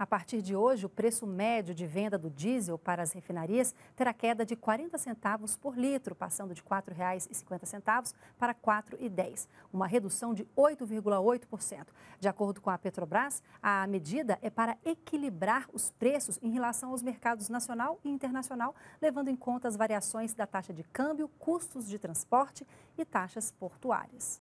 A partir de hoje, o preço médio de venda do diesel para as refinarias terá queda de 40 centavos por litro, passando de R$ 4,50 para R$ 4,10, uma redução de 8,8%. De acordo com a Petrobras, a medida é para equilibrar os preços em relação aos mercados nacional e internacional, levando em conta as variações da taxa de câmbio, custos de transporte e taxas portuárias.